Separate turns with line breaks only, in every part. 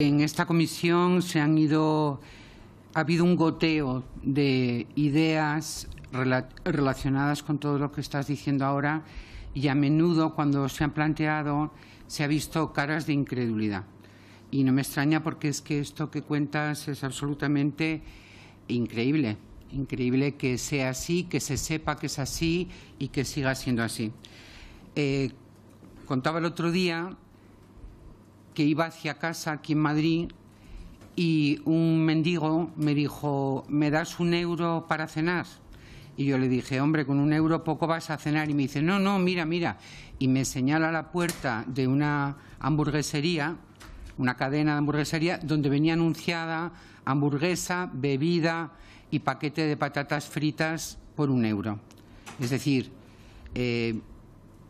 En esta comisión se han ido, ha habido un goteo de ideas relacionadas con todo lo que estás diciendo ahora y a menudo cuando se han planteado se ha visto caras de incredulidad. Y no me extraña porque es que esto que cuentas es absolutamente increíble, increíble que sea así, que se sepa que es así y que siga siendo así. Eh, contaba el otro día que iba hacia casa aquí en Madrid y un mendigo me dijo, ¿me das un euro para cenar? Y yo le dije, hombre, con un euro poco vas a cenar. Y me dice, no, no, mira, mira. Y me señala la puerta de una hamburguesería, una cadena de hamburguesería, donde venía anunciada hamburguesa, bebida y paquete de patatas fritas por un euro. Es decir, eh,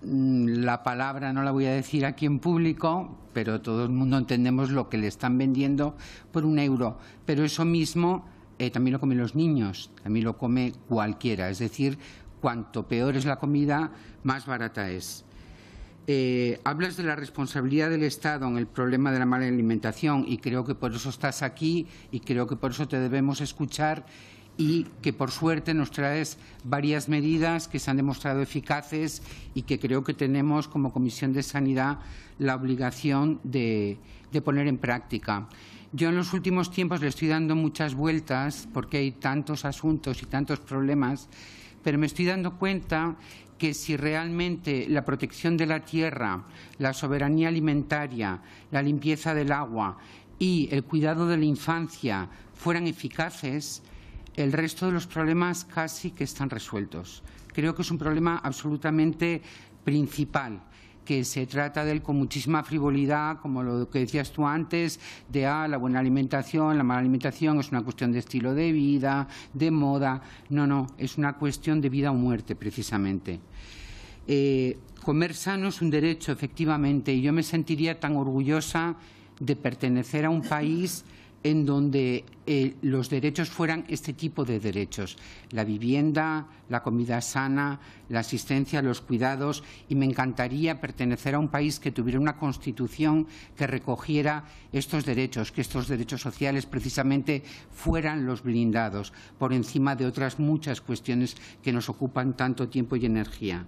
Mm, la palabra no la voy a decir aquí en público, pero todo el mundo entendemos lo que le están vendiendo por un euro. Pero eso mismo eh, también lo comen los niños, también lo come cualquiera. Es decir, cuanto peor es la comida, más barata es. Eh, hablas de la responsabilidad del Estado en el problema de la mala alimentación y creo que por eso estás aquí y creo que por eso te debemos escuchar y que por suerte nos trae varias medidas que se han demostrado eficaces y que creo que tenemos como Comisión de Sanidad la obligación de, de poner en práctica. Yo en los últimos tiempos le estoy dando muchas vueltas porque hay tantos asuntos y tantos problemas, pero me estoy dando cuenta que si realmente la protección de la tierra, la soberanía alimentaria, la limpieza del agua y el cuidado de la infancia fueran eficaces, el resto de los problemas casi que están resueltos. Creo que es un problema absolutamente principal que se trata de él con muchísima frivolidad, como lo que decías tú antes, de ah, la buena alimentación, la mala alimentación es una cuestión de estilo de vida, de moda. No, no, es una cuestión de vida o muerte, precisamente. Eh, comer sano es un derecho, efectivamente, y yo me sentiría tan orgullosa de pertenecer a un país en donde eh, los derechos fueran este tipo de derechos, la vivienda, la comida sana, la asistencia, los cuidados, y me encantaría pertenecer a un país que tuviera una constitución que recogiera estos derechos, que estos derechos sociales precisamente fueran los blindados por encima de otras muchas cuestiones que nos ocupan tanto tiempo y energía.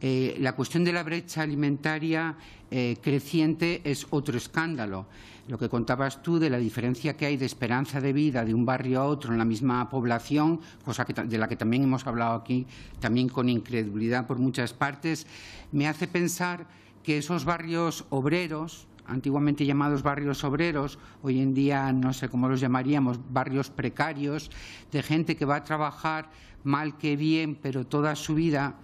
Eh, la cuestión de la brecha alimentaria eh, creciente es otro escándalo. Lo que contabas tú de la diferencia que hay de esperanza de vida de un barrio a otro en la misma población, cosa de la que también hemos hablado aquí, también con incredulidad por muchas partes, me hace pensar que esos barrios obreros, antiguamente llamados barrios obreros, hoy en día no sé cómo los llamaríamos, barrios precarios, de gente que va a trabajar mal que bien, pero toda su vida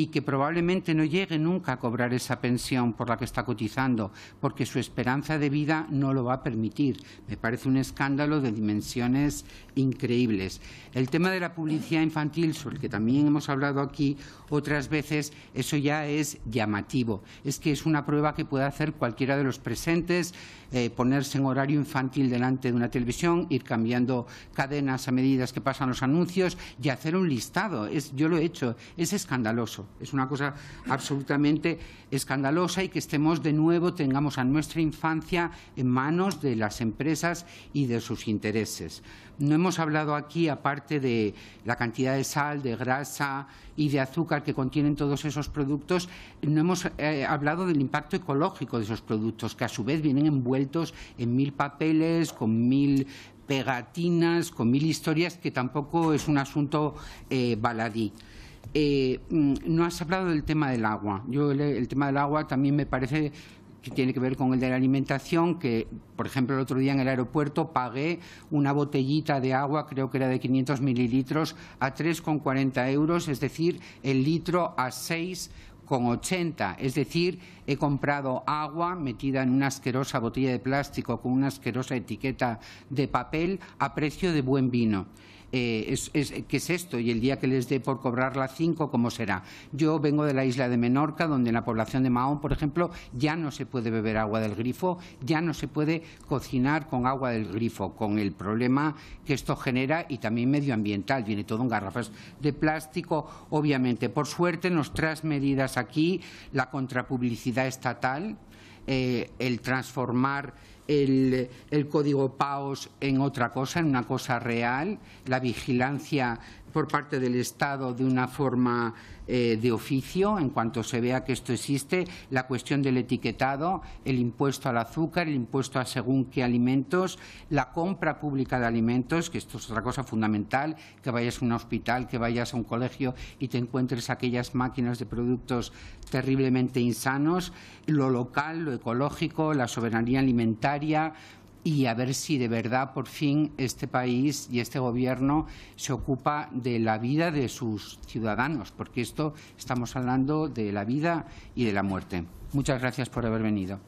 y que probablemente no llegue nunca a cobrar esa pensión por la que está cotizando, porque su esperanza de vida no lo va a permitir. Me parece un escándalo de dimensiones increíbles. El tema de la publicidad infantil, sobre el que también hemos hablado aquí otras veces, eso ya es llamativo. Es que es una prueba que puede hacer cualquiera de los presentes, eh, ponerse en horario infantil delante de una televisión, ir cambiando cadenas a medida que pasan los anuncios y hacer un listado. yo lo he hecho, es escandaloso. Es una cosa absolutamente escandalosa y que estemos de nuevo, tengamos a nuestra infancia en manos de las empresas y de sus intereses. No hemos hablado aquí, aparte de la cantidad de sal, de grasa y de azúcar que contienen todos esos productos, no hemos eh, hablado del impacto ecológico de esos productos, que a su vez vienen envueltos en mil papeles, con mil pegatinas, con mil historias, que tampoco es un asunto eh, baladí. Eh, mm, no has hablado del tema del agua. Yo el, tema del agua también me parece que tiene que ver con el de la alimentación, que, por ejemplo, el otro día en el aeropuerto pagué una botellita de agua, creo que era de 500 mililitros, a 3,40 euros, es decir, el litro a 6,80. con Es decir, he comprado agua metida en una asquerosa botella de plástico con una asquerosa etiqueta de papel a precio de buen vino. Eh, eh, ¿qué es esto? Y el día que les dé por cobrar la cinco, ¿cómo será? Yo vengo de la isla de Menorca, donde en la población de Mahón, por ejemplo, ya no se puede beber agua del grifo, ya no se puede cocinar con agua del grifo, con el problema que esto genera y también medioambiental. Viene todo en garrafas de plástico, obviamente. Por suerte, nos nuestras medidas aquí, la contrapublicidad estatal, eh, el transformar el, código PAOS en otra cosa, en una cosa real, la vigilancia por parte del Estado de una forma eh, de oficio, en cuanto se vea que esto existe, la cuestión del etiquetado, el impuesto al azúcar, el impuesto a según qué alimentos, la compra pública de alimentos, que esto es otra cosa fundamental, que vayas a un hospital, que vayas a un colegio y te encuentres aquellas máquinas de productos terriblemente insanos, lo local, lo ecológico, la soberanía alimentaria, y a ver si de verdad por fin este país y este gobierno se ocupa de la vida de sus ciudadanos, porque esto estamos hablando de la vida y de la muerte. Muchas gracias por haber venido.